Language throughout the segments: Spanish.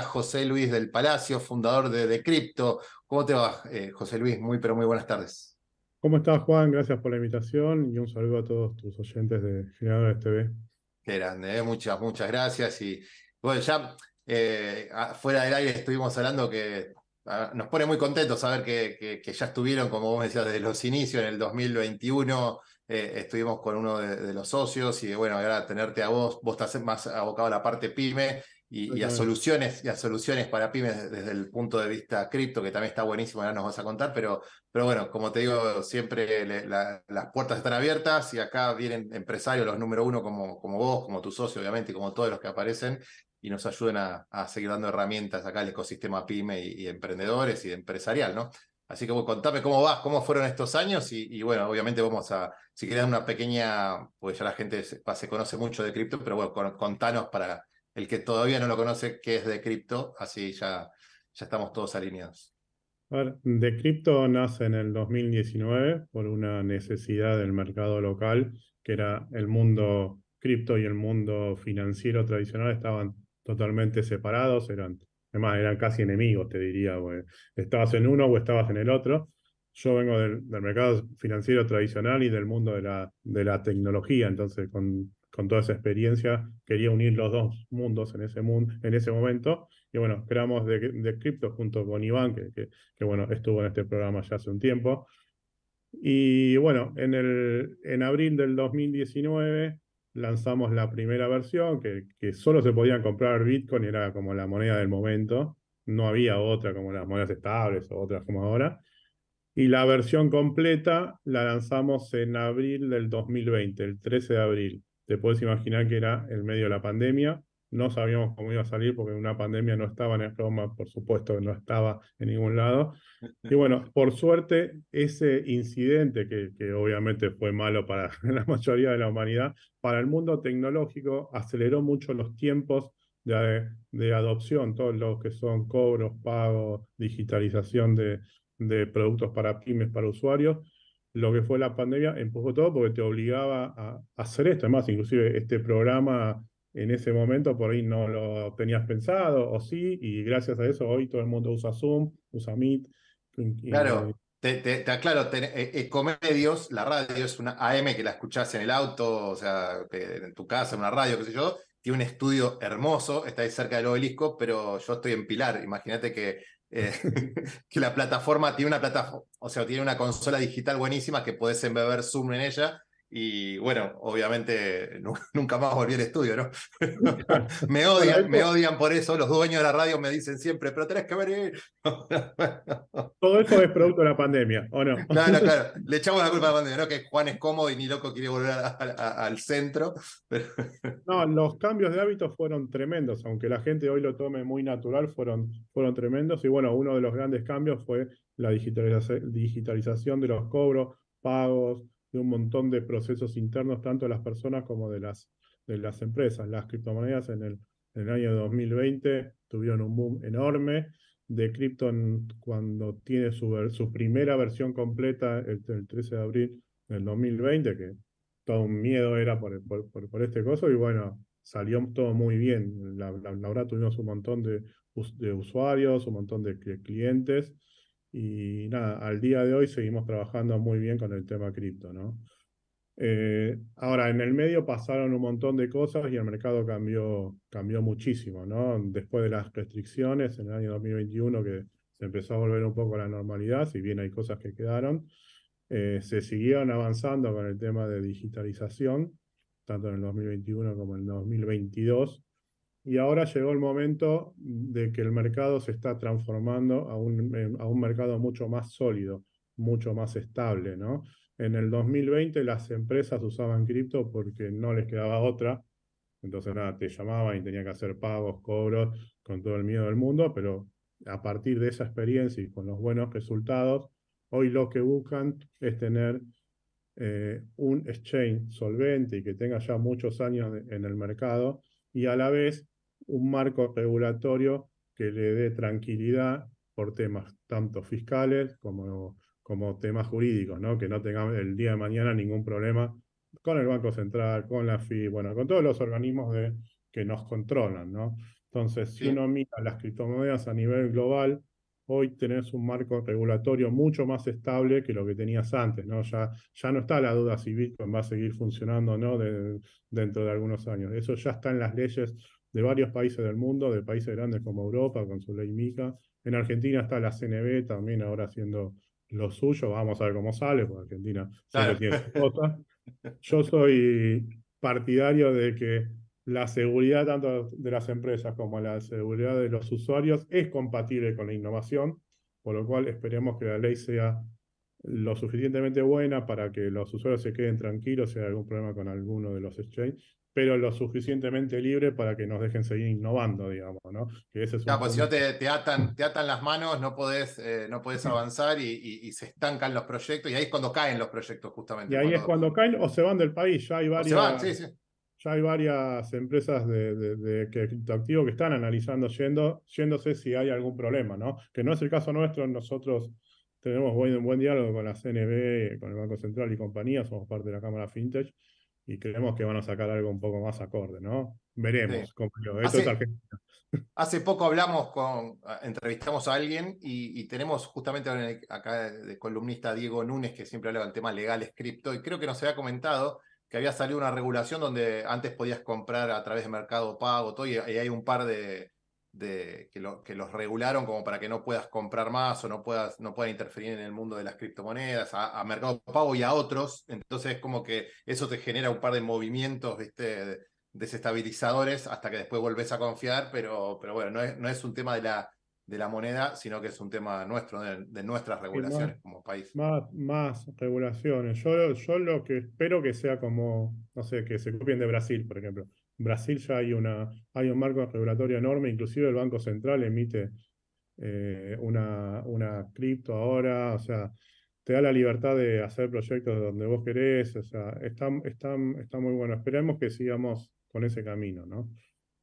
José Luis del Palacio, fundador de Decrypto. ¿Cómo te va, eh, José Luis? Muy, pero muy buenas tardes. ¿Cómo estás, Juan? Gracias por la invitación y un saludo a todos tus oyentes de Generadores TV. Qué grande, eh. muchas, muchas gracias. Y bueno, ya eh, fuera del aire estuvimos hablando que nos pone muy contentos saber que, ya estuvieron, como vos decías, desde los inicios, en el 2021. estuvimos con uno de, de, los socios y bueno, ahora tenerte a vos, vos estás más abocado a la parte pyme y, a soluciones, y a soluciones para pymes desde el punto de vista cripto, que también está buenísimo, ahora nos vas a contar, pero, pero bueno, como te digo, siempre las puertas están abiertas y acá vienen empresarios, los número uno como, como vos, como tu socio, obviamente, como todos los que aparecen, y nos ayuden a, seguir dando herramientas acá al ecosistema pyme y, emprendedores y empresarial, ¿no? Así que vos contame cómo vas, cómo fueron estos años y, bueno, obviamente vamos a, si querés una pequeña, pues ya la gente se conoce mucho de cripto, pero bueno, contanos para el que todavía no lo conoce, qué es Decrypto, así ya, ya estamos todos alineados. A ver, Decrypto nace en el 2019 por una necesidad del mercado local, que era el mundo cripto y el mundo financiero tradicional estaban totalmente separados, eran, además eran casi enemigos, te diría, estabas en uno o estabas en el otro. Yo vengo del, mercado financiero tradicional y del mundo de la, de la tecnología, entonces con con toda esa experiencia, quería unir los dos mundos en ese, mundo, en ese momento. Y bueno, creamos de, Crypto junto con Iván, que, estuvo en este programa ya hace un tiempo. Y bueno, en, el, en abril del 2019 lanzamos la primera versión, que, que solo se podían comprar Bitcoin, era como la moneda del momento. No había otra como las monedas estables o otras como ahora. Y la versión completa la lanzamos en abril del 2020, el 13 de abril te puedes imaginar que era el medio de la pandemia. No sabíamos cómo iba a salir porque una pandemia no estaba en el por supuesto, que no estaba en ningún lado. Y bueno, por suerte, ese incidente, que, obviamente fue malo para la mayoría de la humanidad, para el mundo tecnológico aceleró mucho los tiempos de, adopción, todos los que son cobros, pagos, digitalización de productos para pymes, para usuarios, lo que fue la pandemia empujó todo porque te obligaba a hacer esto. Además, inclusive este programa en ese momento por ahí no lo tenías pensado, o sí, y gracias a eso hoy todo el mundo usa Zoom, usa Meet. claro, eh, te, te, aclaro, te, eh, eh, la radio es una AM que la escuchás en el auto, o sea, en tu casa, en una radio, qué sé yo, tiene un estudio hermoso, está ahí cerca del obelisco, pero yo estoy en Pilar, imagínate que eh, que la plataforma tiene una plataforma, o sea, tiene una consola digital buenísima que puedes embeber Zoom en ella y bueno, obviamente nunca más volví al estudio, ¿no? me odian, me odian por eso. Los dueños de la radio me dicen siempre, pero tenés que ver... Todo eso es producto de la pandemia, ¿o no? claro, claro. Le echamos la culpa a la pandemia, ¿no? Que Juan es cómodo y ni loco quiere volver al centro. no, los cambios de hábitos fueron tremendos, aunque la gente hoy lo tome muy natural, fueron, fueron tremendos. Y bueno, uno de los grandes cambios fue la digitalización de los cobros, pagos de un montón de procesos internos, tanto de las personas como de las, de las empresas. Las criptomonedas en el, en el año 2020 tuvieron un boom enorme. De cripto cuando tiene su, su primera versión completa el, 13 de abril del 2020, que todo un miedo era por, este coso, y bueno, salió todo muy bien. La, la, tuvimos un montón de, usuarios, un montón de clientes, y nada, al día de hoy seguimos trabajando muy bien con el tema cripto, ¿no? Eh, ahora, en el medio pasaron un montón de cosas y el mercado cambió, cambió muchísimo, ¿no? Después de las restricciones en el año 2021 que se empezó a volver un poco a la normalidad, si bien hay cosas que quedaron, eh, se siguieron avanzando con el tema de digitalización, tanto en el 2021 como en el 2022 y ahora llegó el momento de que el mercado se está transformando a un, mercado mucho más sólido, mucho más estable, ¿no? En el 2020 las empresas usaban cripto porque no les quedaba otra, entonces nada, te llamaban y tenían que hacer pagos, cobros, con todo el miedo del mundo, pero a partir de esa experiencia y con los buenos resultados, hoy lo que buscan es tener eh, un exchange solvente y que tenga ya muchos años en el mercado y a la vez un marco regulatorio que le dé tranquilidad por temas tanto fiscales como, como temas jurídicos, ¿no? que no tengamos el día de mañana ningún problema con el Banco Central, con la FI, bueno, con todos los organismos de, que nos controlan. ¿no? Entonces, si uno mira las criptomonedas a nivel global, hoy tenés un marco regulatorio mucho más estable que lo que tenías antes, ¿no? Ya, ya no está la duda si Bitcoin va a seguir funcionando no dentro de algunos años. Eso ya está en las leyes de varios países del mundo, de países grandes como Europa, con su ley MICA. En Argentina está la CNB también ahora haciendo lo suyo, vamos a ver cómo sale, porque Argentina siempre tiene cosas. Yo soy partidario de que la seguridad tanto de las empresas como la seguridad de los usuarios es compatible con la innovación, por lo cual esperemos que la ley sea lo suficientemente buena para que los usuarios se queden tranquilos si hay algún problema con alguno de los exchanges pero lo suficientemente libre para que nos dejen seguir innovando, digamos, ¿no? Que ese es claro, pues si no te, atan, te atan las manos, no podés, eh, no avanzar y, se estancan los proyectos, y ahí es cuando caen los proyectos, justamente. Y ahí es cuando caen o se van del país, ya hay varias, Ya hay varias empresas de, de, criptoactivo que están analizando, yendo, yéndose si hay algún problema, ¿no? Que no es el caso nuestro, nosotros tenemos un buen diálogo con la CNB, con el Banco Central y compañía, somos parte de la Cámara FinTech, y creemos que van a sacar algo un poco más acorde, ¿no? Veremos. hace, poco hablamos con, ah, entrevistamos a alguien y, tenemos justamente acá de columnista Diego Núñez que siempre habla del tema legal cripto y creo que nos había comentado que había salido una regulación donde antes podías comprar a través de mercado pago todo y hay un par de, de, que, que, los regularon como para que no puedas comprar más o no puedas no puedan interferir en el mundo de las criptomonedas, a, Mercado Pago y a otros. Entonces, como que eso te genera un par de movimientos ¿viste? desestabilizadores hasta que después volvés a confiar, pero, pero bueno, no es, no es un tema de la, de la moneda, sino que es un tema nuestro, de, nuestras regulaciones como país. Más, más regulaciones. Yo, yo lo que espero que sea como, no sé, que se copien de Brasil, por ejemplo Brasil ya hay, una, hay un marco regulatorio enorme, inclusive el Banco Central emite eh, una, una cripto ahora, o sea, te da la libertad de hacer proyectos donde vos querés, o sea, está, está, está muy bueno. Esperemos que sigamos con ese camino, ¿no?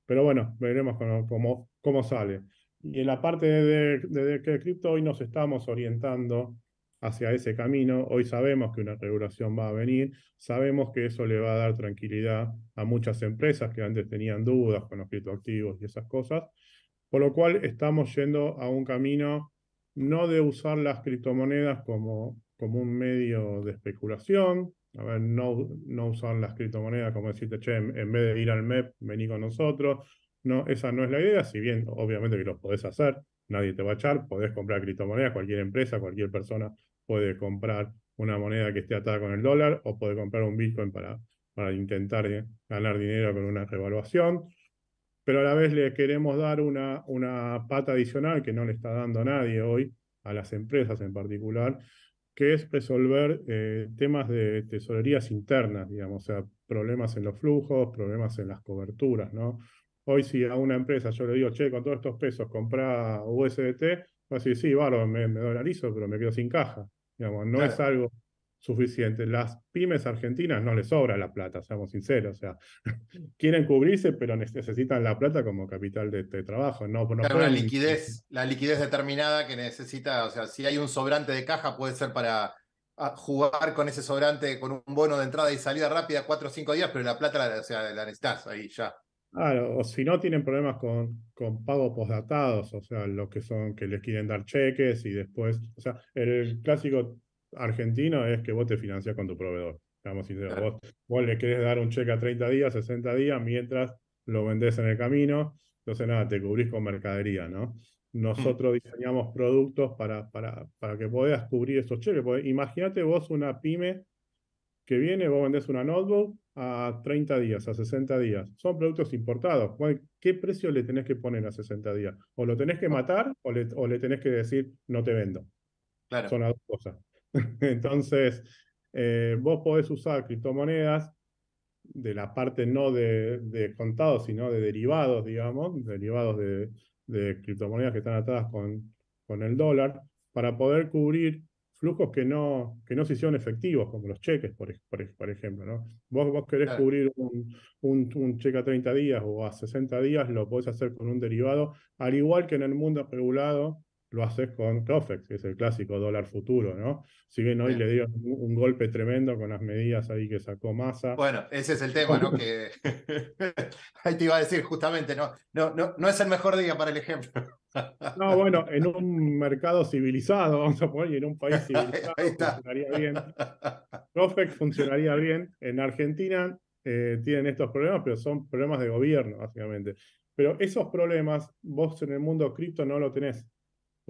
Pero bueno, veremos cómo, cómo, sale. Y en la parte de, de, cripto hoy nos estamos orientando hacia ese camino. Hoy sabemos que una regulación va a venir, sabemos que eso le va a dar tranquilidad a muchas empresas que antes tenían dudas con los criptoactivos y esas cosas, por lo cual estamos yendo a un camino no de usar las criptomonedas como, como un medio de especulación, a ver, no, no usar las criptomonedas como decirte, che, en vez de ir al MEP, vení con nosotros. No, esa no es la idea, si bien obviamente que lo podés hacer, nadie te va a echar, podés comprar criptomonedas, cualquier empresa, cualquier persona puede comprar una moneda que esté atada con el dólar o puede comprar un Bitcoin para, para intentar eh, ganar dinero con una revaluación. Pero a la vez le queremos dar una, una pata adicional que no le está dando a nadie hoy, a las empresas en particular, que es resolver eh, temas de tesorerías internas, digamos, o sea, problemas en los flujos, problemas en las coberturas, ¿no? Hoy si a una empresa yo le digo, che, con todos estos pesos compra USDT, va a decir, sí, bárbaro, me, me dolarizo, pero me quedo sin caja no es algo suficiente. Las pymes argentinas no les sobra la plata, seamos sinceros. O sea, quieren cubrirse, pero necesitan la plata como capital de, trabajo. No, la liquidez, la liquidez determinada que necesita, o sea, si hay un sobrante de caja, puede ser para ah, jugar con ese sobrante con un bono de entrada y salida rápida cuatro o cinco días, pero la plata o la necesitas ahí ya. Claro, o si no tienen problemas con, con pagos postdatados, o sea, lo que son que les quieren dar cheques y después, o sea, el clásico argentino es que vos te financiás con tu proveedor, digamos si vos, le querés dar un cheque a 30 días, 60 días, mientras lo vendés en el camino, entonces nada, te cubrís con mercadería, ¿no? Nosotros mm. diseñamos productos para, para, para que puedas cubrir esos cheques, imagínate vos una pyme que viene, vos vendés una notebook, a 30 días, a 60 días. Son productos importados. ¿Qué precio le tenés que poner a 60 días? O lo tenés que matar o le, tenés que decir no te vendo. Son las dos cosas. Entonces, eh, vos podés usar criptomonedas de la parte no de, de contados, sino de derivados, digamos, derivados de, criptomonedas que están atadas con, con el dólar, para poder cubrir flujos que no, que no se hicieron efectivos, como los cheques, por, ejemplo. ¿no? Vos, vos querés cubrir un, cheque a 30 días o a 60 días, lo podés hacer con un derivado, al igual que en el mundo regulado lo haces con COFEX, que es el clásico dólar futuro, ¿no? Si bien hoy le dieron un, golpe tremendo con las medidas ahí que sacó Massa. Bueno, ese es el tema, ¿no? que ahí te iba a decir justamente, ¿no? No, no, no es el mejor día para el ejemplo. No, bueno, en un mercado civilizado, vamos a poner, y en un país civilizado funcionaría bien. Profec funcionaría bien. En Argentina eh, tienen estos problemas, pero son problemas de gobierno, básicamente. Pero esos problemas, vos en el mundo cripto no lo tenés.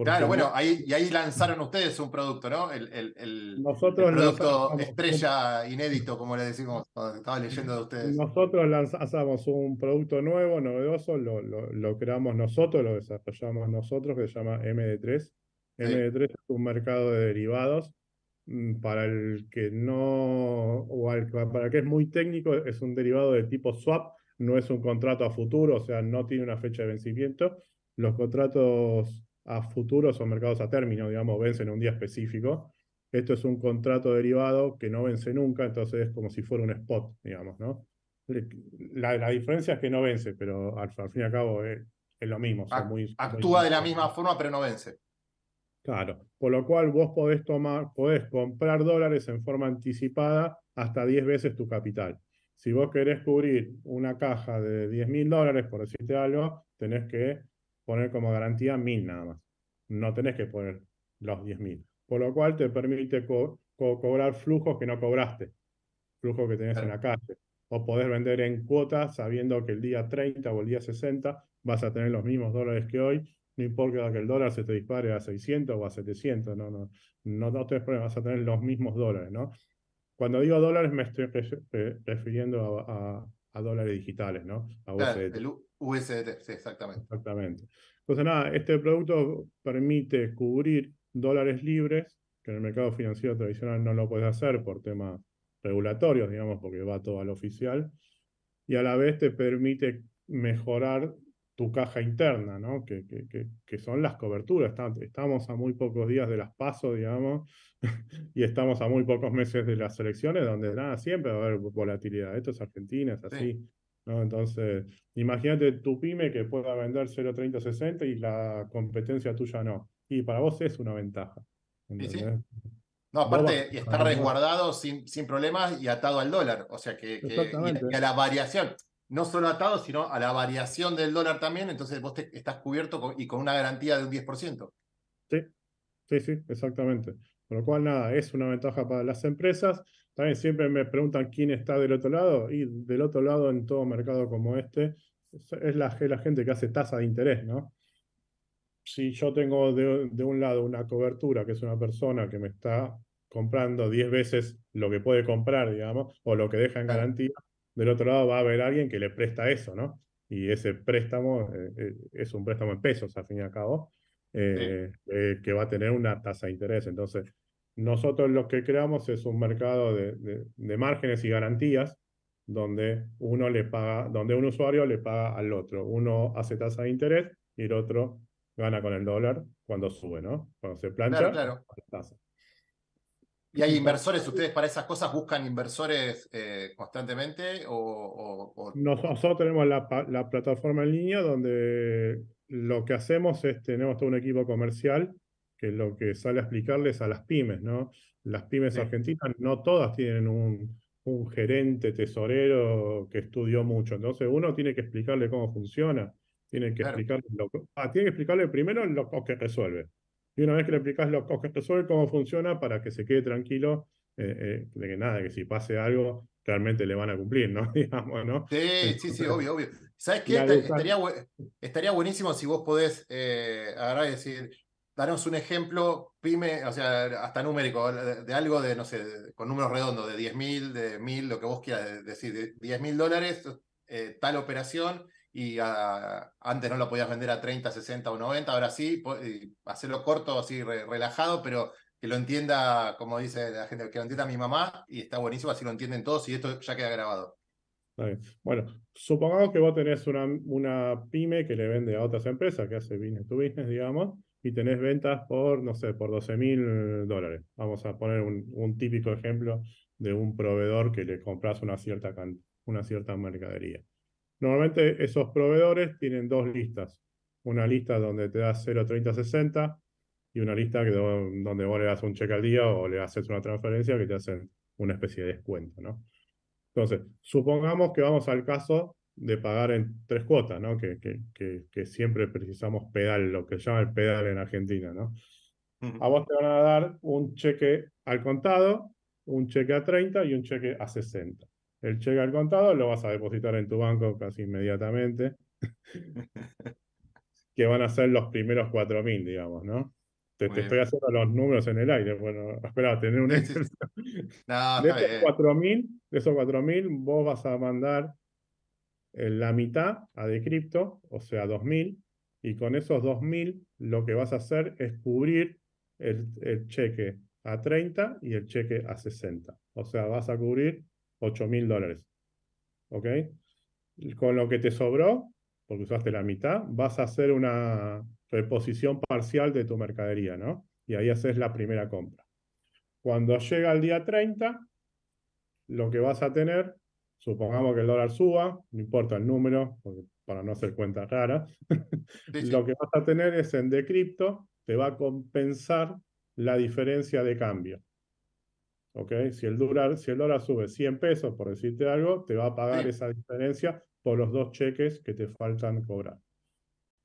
Claro, bueno, ahí, y ahí lanzaron ustedes un producto, ¿no? El, producto estrella inédito, como le decimos, estaba leyendo de ustedes. Nosotros lanzamos un producto nuevo, novedoso, lo, creamos nosotros, lo desarrollamos nosotros, que se llama MD3. MD3 es un mercado de derivados. Mm, para el que no, o para que es muy técnico, es un derivado de tipo swap, no es un contrato a futuro, o sea, no tiene una fecha de vencimiento. Los contratos a futuros o mercados a término, digamos, vencen en un día específico. Esto es un contrato derivado que no vence nunca, entonces es como si fuera un spot, digamos, ¿no? La, diferencia es que no vence, pero al, fin y al cabo eh, es, lo mismo. Actúa de la misma forma, pero no vence. Claro, por lo cual vos podés tomar, podés comprar dólares en forma anticipada hasta 10 veces tu capital. Si vos querés cubrir una caja de 10 mil dólares, por decirte algo, tenés que poner como garantía 1000 nada más. No tenés que poner los 10.000. Por lo cual te permite cobrar flujos que no cobraste, flujos que tenés en la calle. O podés vender en cuotas sabiendo que el día 30 o el día 60 vas a tener los mismos dólares que hoy. No importa que el dólar se te dispare a 600 o a 700, no, no, no, no tenés problema, vas a tener los mismos dólares, ¿no? Cuando digo dólares me estoy refiriendo a a dólares digitales, ¿no? A USDT. El USDT, sí, exactamente. Exactamente. Entonces, nada, este producto permite cubrir dólares libres, que en el mercado financiero tradicional no lo puedes hacer por temas regulatorios, digamos, porque va todo al oficial, y a la vez te permite mejorar tu caja interna, ¿no? que, que, son las coberturas. Estamos a muy pocos días de las pasos, digamos, y estamos a muy pocos meses de las elecciones, donde nada, siempre va a haber volatilidad. Esto es Argentina, es así. ¿no? Entonces, imagínate tu pyme que pueda vender 0.3060 y la competencia tuya no. Y para vos es una ventaja. No, aparte, y está resguardado sin, sin, problemas y atado al dólar, o sea que, a la variación no solo atado, sino a la variación del dólar también, entonces vos estás cubierto y con una garantía de un 10%. Sí, sí, sí, exactamente. Con lo cual, nada, es una ventaja para las empresas. También siempre me preguntan quién está del otro lado, y del otro lado en todo mercado como este es la, gente que hace tasa de interés, ¿no? Si yo tengo de, de un lado una cobertura, que es una persona que me está comprando 10 veces lo que puede comprar, digamos, o lo que deja en garantía, del otro lado va a haber alguien que le presta eso, ¿no? Y ese préstamo eh, eh, es un préstamo en pesos, al fin y al cabo, eh, que va a tener una tasa de interés. Entonces, nosotros lo que creamos es un mercado de, márgenes y garantías donde uno le paga, donde un usuario le paga al otro. Uno hace tasa de interés y el otro gana con el dólar cuando sube, ¿no? Cuando se plancha, La tasa. ¿Y hay inversores? ¿Ustedes para esas cosas buscan inversores eh, constantemente? Nosotros tenemos la, plataforma en línea donde lo que hacemos es tenemos todo un equipo comercial que lo que sale a explicarles a las pymes, ¿no? Las pymes argentinas no todas tienen un, gerente tesorero que estudió mucho, entonces uno tiene que explicarle cómo funciona, tiene que, explicarle, lo, ah, tiene que explicarle primero lo que resuelve y una vez que le aplicás los sobre cómo funciona para que se quede tranquilo eh, eh, de que nada, que si pase algo, realmente le van a cumplir, ¿no? Sí, sí, sí, obvio, obvio. ¿Sabes qué? estaría, buenísimo si vos podés eh, decir, darnos un ejemplo, pyme, o sea, hasta numérico, de, algo de, no sé, con números redondos, de 10.000, mil, de mil, lo que vos quieras decir, de 10 mil dólares, eh, tal operación, y antes no lo podías vender a 30, 60 o 90, ahora sí, hacerlo corto, así relajado, pero que lo entienda, como dice la gente, que lo entienda mi mamá y está buenísimo, así lo entienden todos y esto ya queda grabado. Bueno, supongamos que vos tenés una, una pyme que le vende a otras empresas, que hace business to business, digamos, y tenés ventas por, no sé, por 12 mil dólares. Vamos a poner un, un, típico ejemplo de un proveedor que le compras una cierta, una cierta mercadería. Normalmente esos proveedores tienen dos listas. Una lista donde te das 60 y una lista donde vos le das un cheque al día o le haces una transferencia que te hacen una especie de descuento, ¿no? Entonces, supongamos que vamos al caso de pagar en tres cuotas, ¿no? Que, que, siempre precisamos pedal, lo que se llama el pedal en Argentina, ¿no? A vos te van a dar un cheque al contado, un cheque a 30 y un cheque a 60 el cheque al contado lo vas a depositar en tu banco casi inmediatamente, que van a ser los primeros 4.000, digamos, ¿no? Te, estoy haciendo los números en el aire. Bueno, espera, tener un Excel. de, esos de esos 4.000, vos vas a mandar eh, la mitad a Decrypto, o sea, 2.000, y con esos 2.000 lo que vas a hacer es cubrir el cheque a 30 y el cheque a 60. O sea, vas a cubrir 8.000 mil dólares. ¿Ok? Con lo que te sobró, porque usaste la mitad, vas a hacer una reposición parcial de tu mercadería, ¿no? Y ahí haces la primera compra. Cuando llega el día 30, lo que vas a tener, supongamos que el dólar suba, no importa el número, para no hacer cuentas raras, lo que vas a tener es en Decripto, te va a compensar la diferencia de cambio. Si el, dólar, si el sube 100 pesos, por decirte algo, te va a pagar esa diferencia por los dos cheques que te faltan cobrar.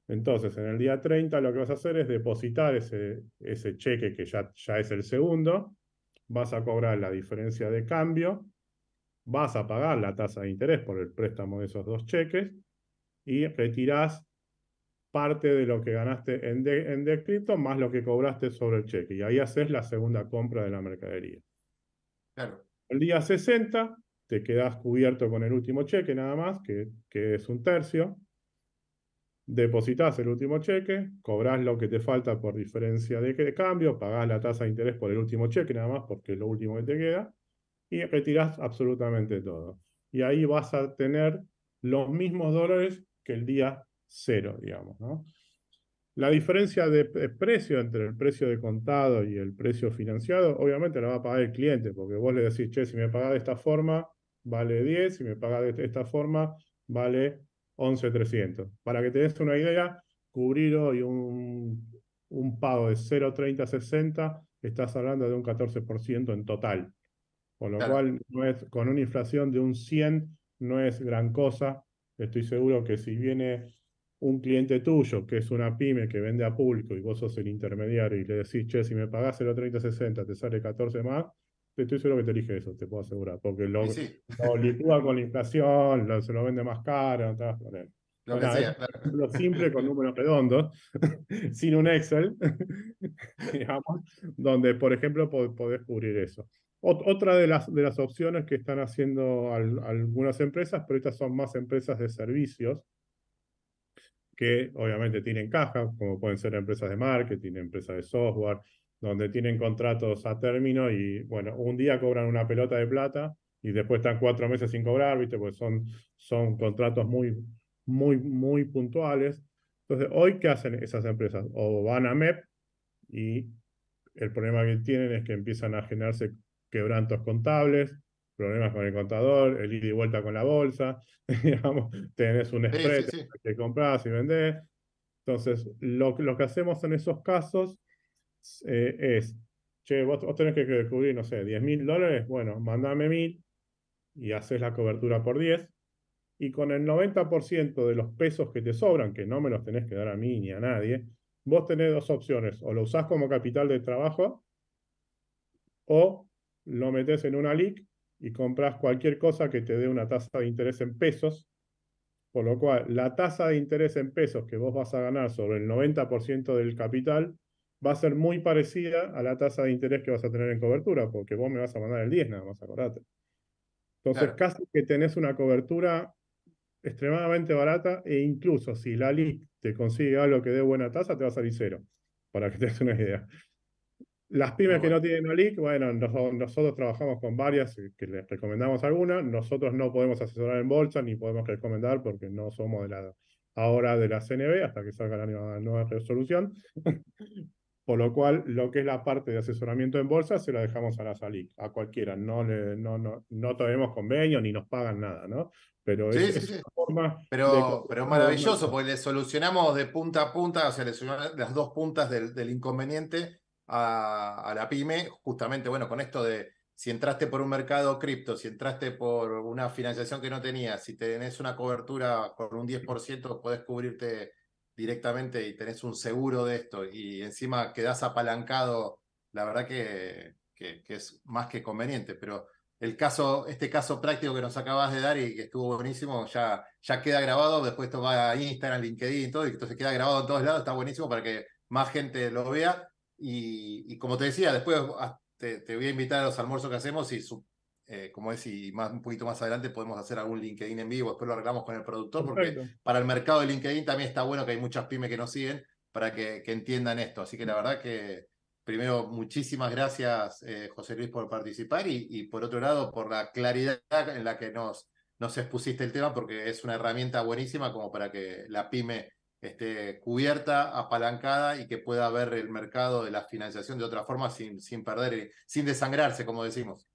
Entonces, en el día 30 lo que vas a hacer es depositar ese, ese cheque que ya, ya es el segundo, vas a cobrar la diferencia de cambio, vas a pagar la tasa de interés por el préstamo de esos dos cheques y retirás parte de lo que ganaste en, de, más lo que cobraste sobre el cheque. Y ahí haces la segunda compra de la mercadería. El día 60 te quedas cubierto con el último cheque nada más, que, que es un tercio. Depositas el último cheque, cobras lo que te falta por diferencia de, cambio, pagás la tasa de interés por el último cheque nada más porque es lo último que te queda y retirás absolutamente todo. Y ahí vas a tener los mismos dólares que el día cero, digamos. ¿no? La diferencia de precio entre el precio de contado y el precio financiado, obviamente la va a pagar el cliente, porque vos le decís, che, si me pagas de esta forma, vale 10, si me paga de esta forma, vale 11.300. Para que te des una idea, cubrir hoy un, pago de 0.3060, estás hablando de un 14% en total. Con lo cual, no es, con una inflación de un 100, no es gran cosa. Estoy seguro que si viene un cliente tuyo, que es una pyme que vende a público y vos sos el intermediario y le decís, che, si me pagás 0.3060 te sale 14 más, te estoy seguro que te elige eso, te puedo asegurar, porque lo, con la inflación, se lo vende más caro, Lo, lo simple con números redondos, sin un Excel, digamos, donde, por ejemplo, podés cubrir eso. otra de las, de las opciones que están haciendo algunas empresas, pero estas son más empresas de servicios, que obviamente tienen cajas, como pueden ser empresas de marketing, empresas de software, donde tienen contratos a término y, bueno, un día cobran una pelota de plata y después están cuatro meses sin cobrar, ¿viste? Pues son, son contratos muy, muy, muy puntuales. Entonces, hoy, ¿qué hacen esas empresas? O van a MEP y el problema que tienen es que empiezan a generarse quebrantos contables, problemas con el contador, el ida y vuelta con la bolsa, digamos, tenés un spread que compras y vendés. Entonces, lo, que hacemos en esos casos eh, es, che, vos, tenés que cubrir, no sé, 10 mil dólares, bueno, mandame mil y haces la cobertura por 10. Y con el 90% de los pesos que te sobran, que no me los tenés que dar a mí ni a nadie, vos tenés dos opciones, o lo usás como capital de trabajo o lo metes en una LIC y compras cualquier cosa que te dé una tasa de interés en pesos, por lo cual la tasa de interés en pesos que vos vas a ganar sobre el 90% del capital va a ser muy parecida a la tasa de interés que vas a tener en cobertura, porque vos me vas a mandar el 10 nada más, acordate. Entonces, casi que tenés una cobertura extremadamente barata e incluso si la LIC te consigue algo que dé buena tasa, te va a salir cero, para que te des una idea. Las pymes que no tienen alic, bueno, nosotros, trabajamos con varias que les recomendamos alguna. Nosotros no podemos asesorar en bolsa ni podemos recomendar porque no somos de la ahora de la CNB hasta que salga la nueva, resolución. Por lo cual, lo que es la parte de asesoramiento en bolsa se la dejamos a la SALIC, a cualquiera. No, no, no, no tenemos convenio ni nos pagan nada, ¿no? Pero es, pero, pero maravilloso, porque le solucionamos de punta a punta, o sea, le solucionamos las dos puntas del, del inconveniente a, la pyme, justamente, bueno, con esto de si entraste por un mercado cripto, si entraste por una financiación que no tenías, si tenés una cobertura con un 10%, podés cubrirte directamente y tenés un seguro de esto y encima quedás apalancado, la verdad que, que, es más que conveniente, pero el caso, este caso práctico que nos acabas de dar y que estuvo buenísimo, ya, ya queda grabado, después esto va a Instagram, LinkedIn y todo, y entonces queda grabado en todos lados, está buenísimo para que más gente lo vea y, como te decía, después ah, te, voy a invitar a los almuerzos que hacemos y, eh, como es, y más, un poquito más adelante podemos hacer algún LinkedIn en vivo, después lo arreglamos con el productor, porque para el mercado de LinkedIn también está bueno que hay muchas pymes que nos siguen para que, entiendan esto. Así que la verdad que, primero, muchísimas gracias, eh, José Luis, por participar y, por otro lado, por la claridad en la que nos, nos expusiste el tema, porque es una herramienta buenísima como para que la pyme este, cubierta, apalancada y que pueda ver el mercado de la financiación de otra forma sin, sin perder, sin desangrarse, como decimos.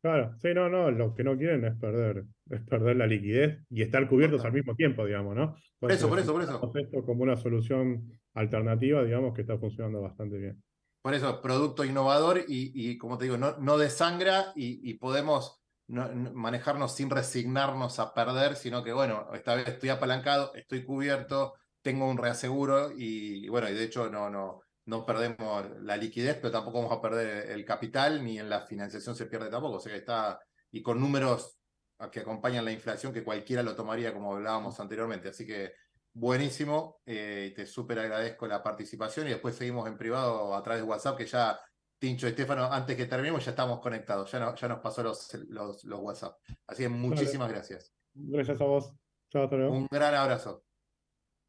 Claro, sí, no, no, lo que no quieren es perder, es perder la liquidez y estar cubiertos al mismo tiempo, digamos, ¿no? Por eso, por eso, por eso. Esto como una solución alternativa, digamos, que está funcionando bastante bien. Por eso, producto innovador y, como te digo, no, no desangra y, podemos manejarnos sin resignarnos a perder, sino que, bueno, esta vez estoy apalancado, estoy cubierto, tengo un reaseguro y, bueno, y de hecho no, no, no perdemos la liquidez, pero tampoco vamos a perder el capital, ni en la financiación se pierde tampoco. O sea que está, y con números que acompañan la inflación que cualquiera lo tomaría, como hablábamos anteriormente. Así que buenísimo, eh, te súper agradezco la participación y después seguimos en privado a través de WhatsApp, que ya Tincho y Estefano, antes que terminemos, ya estamos conectados, ya, nos pasó los, los, WhatsApp. Así que muchísimas gracias. Gracias a vos. Un gran abrazo.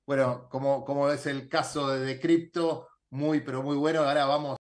Bueno, como, como es el caso de Decrypto, muy, pero muy bueno. Ahora vamos.